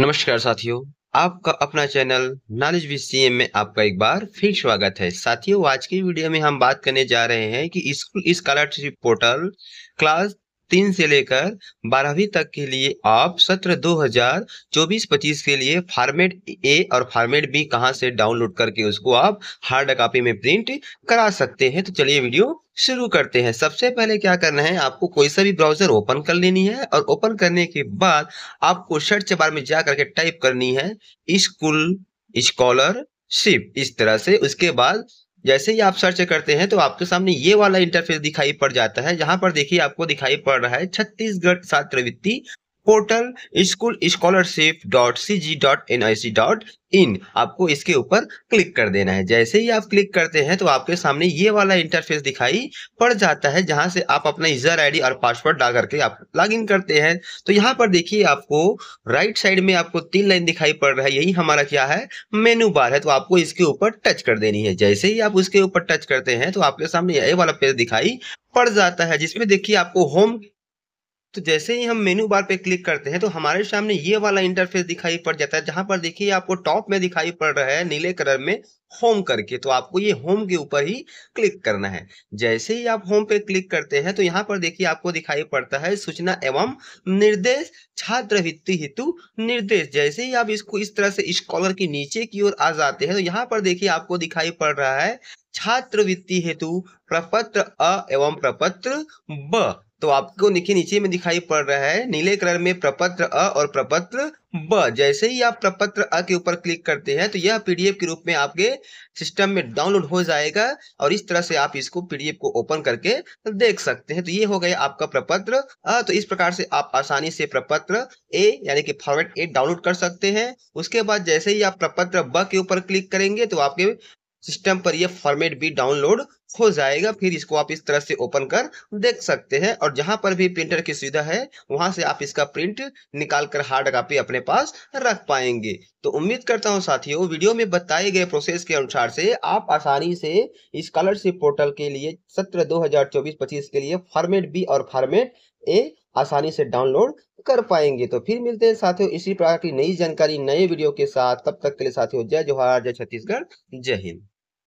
नमस्कार साथियों आपका अपना चैनल नॉलेज विद सीएम में आपका एक बार फिर स्वागत है साथियों आज की वीडियो में हम बात करने जा रहे हैं कि स्कूल स्कॉलरशिप पोर्टल क्लास तीन से लेकर बारहवीं तक के लिए आप सत्र 2024-25 के लिए फॉर्मेट ए और फॉर्मेट बी कहां से डाउनलोड करके उसको आप हार्ड कॉपी में प्रिंट करा सकते हैं तो चलिए वीडियो शुरू करते हैं सबसे पहले क्या करना है आपको कोई सा भी ब्राउजर ओपन कर लेनी है और ओपन करने के बाद आपको सर्च बार में जा करके टाइप करनी है स्कूल स्कॉलरशिप इस तरह से उसके बाद जैसे ही आप सर्च करते हैं तो आपके सामने ये वाला इंटरफेस दिखाई पड़ जाता है जहां पर देखिए आपको दिखाई पड़ रहा है छत्तीसगढ़ छात्रवृत्ति portal school scholarship dot C G dot N I C dot in आपको इसके ऊपर क्लिक कर देना है जैसे ही आप क्लिक करते हैं तो आपके सामने ये वाला इंटरफेस दिखाई पड़ जाता है जहां से आप अपना यूजर आईडी और पासवर्ड डाल करके आप लॉगिन करते हैं तो यहाँ पर देखिए आपको राइट साइड में आपको तीन लाइन दिखाई पड़ रहा है यही हमारा क्या है मेनू बार है तो आपको इसके ऊपर टच कर देनी है जैसे ही आप उसके ऊपर टच करते हैं तो आपके सामने ये वाला पेज दिखाई पड़ जाता है जिसमें देखिए आपको होम तो जैसे ही हम मेन्यू बार पे क्लिक करते हैं तो हमारे सामने ये वाला इंटरफेस दिखाई पड़ जाता है जहां पर देखिए आपको टॉप में दिखाई पड़ रहा है नीले कलर में होम करके तो आपको ये होम के ऊपर ही क्लिक करना है जैसे ही आप होम पे क्लिक करते हैं तो यहाँ पर देखिए आपको दिखाई पड़ता है सूचना एवं निर्देश छात्रवृत्ति हेतु निर्देश जैसे ही आप इसको इस तरह से स्कॉलर के नीचे की ओर आ जाते हैं तो यहाँ पर देखिए आपको दिखाई पड़ रहा है छात्रवृत्ति हेतु प्रपत्र अ एवं प्रपत्र ब तो आपको देखिए नीचे में दिखाई पड़ रहा है नीले कलर में प्रपत्र अ और प्रपत्र ब जैसे ही आप प्रपत्र अ के ऊपर क्लिक करते हैं तो यह पीडीएफ के रूप में आपके सिस्टम में डाउनलोड हो जाएगा और इस तरह से आप इसको पीडीएफ को ओपन करके देख सकते हैं तो ये हो गया आपका प्रपत्र अ तो इस प्रकार से आप आसानी से प्रपत्र ए यानी कि फॉर्मेट ए डाउनलोड कर सकते हैं उसके बाद जैसे ही आप प्रपत्र ब के ऊपर क्लिक करेंगे तो आपके सिस्टम पर यह फॉर्मेट भी डाउनलोड हो जाएगा फिर इसको आप इस तरह से ओपन कर देख सकते हैं और जहां पर भी प्रिंटर की सुविधा है वहां से आप इसका प्रिंट निकाल कर हार्ड कॉपी अपने पास रख पाएंगे तो उम्मीद करता हूं साथियों वीडियो में बताए गए प्रोसेस के अनुसार से आप आसानी से स्कॉलरशिप पोर्टल के लिए सत्र दो हजार के लिए फॉर्मेट बी और फॉर्मेट ए आसानी से डाउनलोड कर पाएंगे तो फिर मिलते हैं साथियों इसी प्रकार की नई जानकारी नए वीडियो के साथ तब तक के लिए साथियों जय जोहार जय छत्तीसगढ़ जय हिंद